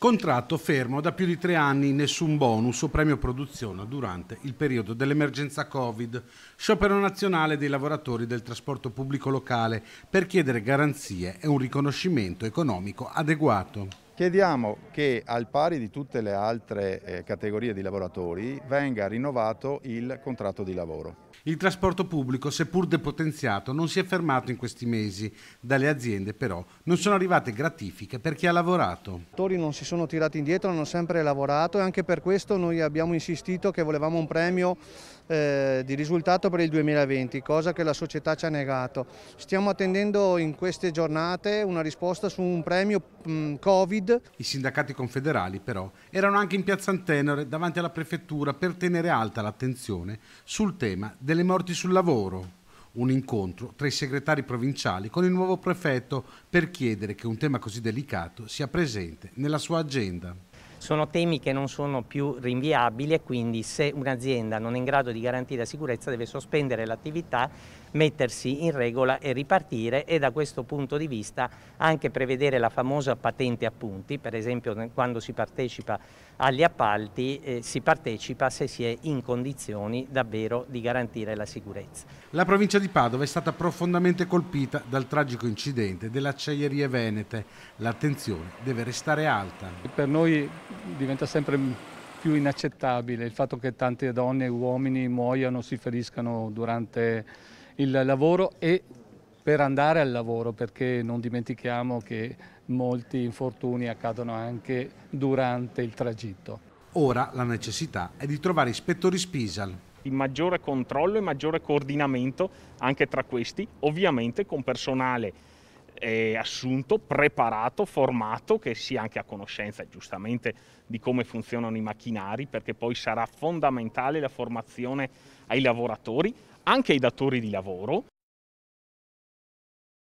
Contratto fermo da più di tre anni, nessun bonus o premio produzione durante il periodo dell'emergenza Covid. Sciopero nazionale dei lavoratori del trasporto pubblico locale per chiedere garanzie e un riconoscimento economico adeguato. Chiediamo che al pari di tutte le altre eh, categorie di lavoratori venga rinnovato il contratto di lavoro. Il trasporto pubblico, seppur depotenziato, non si è fermato in questi mesi. Dalle aziende però non sono arrivate gratifiche per chi ha lavorato. I lavoratori non si sono tirati indietro, hanno sempre lavorato e anche per questo noi abbiamo insistito che volevamo un premio eh, di risultato per il 2020, cosa che la società ci ha negato. Stiamo attendendo in queste giornate una risposta su un premio mh, mm, Covid. I sindacati confederali però erano anche in piazza Antenore davanti alla prefettura per tenere alta l'attenzione sul tema delle morti sul lavoro un incontro tra i segretari provinciali con il nuovo prefetto per chiedere che un tema così delicato sia presente nella sua agenda. Sono temi che non sono più rinviabili e quindi se un'azienda non è in grado di garantire la sicurezza deve sospendere l'attività, mettersi in regola e ripartire e da questo punto di vista anche prevedere la famosa patente a punti, per esempio quando si partecipa agli appalti eh, si partecipa se si è in condizioni davvero di garantire la sicurezza. La provincia di Padova è stata profondamente colpita dal tragico incidente delle acciaierie venete. L'attenzione deve restare alta. Per noi diventa sempre più inaccettabile il fatto che tante donne e uomini muoiano, si feriscano durante il lavoro e per andare al lavoro perché non dimentichiamo che molti infortuni accadono anche durante il tragitto. Ora la necessità è di trovare ispettori Spisal. Il maggiore controllo e maggiore coordinamento anche tra questi, ovviamente con personale eh, assunto, preparato, formato, che sia anche a conoscenza giustamente di come funzionano i macchinari, perché poi sarà fondamentale la formazione ai lavoratori, anche ai datori di lavoro.